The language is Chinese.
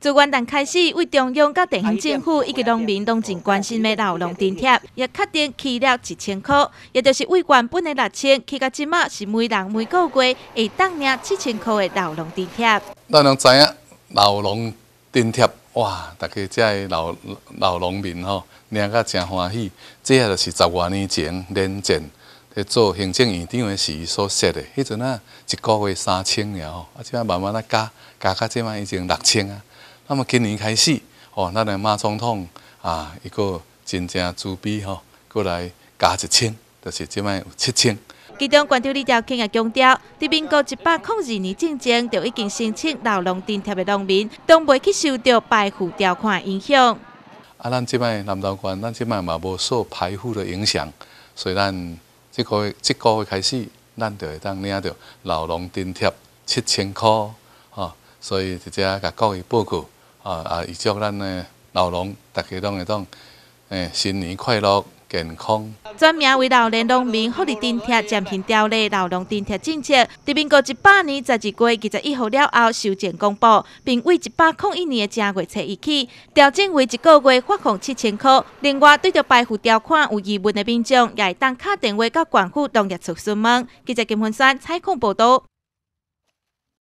自元旦开始，为中央、甲地方政府以及农民拢真关心的老农津贴，也确定起了一千块，也就是为原本的六千，起到即马是每人每个月会当领七千块的老农津贴。咱拢知影老农津贴，哇，大家遮的老老农民吼，领甲真欢喜。即个就是十外年前年前去做行政院长的时所说的，迄阵啊一个月三千了吼，啊即马慢慢啊加加到即马已经六千啊。那么今年开始，哦，咱的马总统啊，一个真正自币吼，过来加一千，就是即卖有七千。其中，关注这条件的强调，伫民国一百零二年之前，就已经申请劳农津贴的农民，都未去受到排户条款影响。啊，咱即摆南投县，咱即摆嘛无受排户的影响。所以咱即个即个月开始，咱就会当领到劳农津贴七千块，哦，所以直接甲各位报告。啊啊！预祝咱的老农大家拢会当，诶新年快乐，健康。专名为老年农民福利津贴暂行条例老农津贴政策，民国一百年十二月二十一号了后修正公布，并为一百零一年正月初一起调整为一个月发放七千元。另外，对着排户条款有疑问的民众，也会当打电话到管户农业处询问。记者金文山采访报道。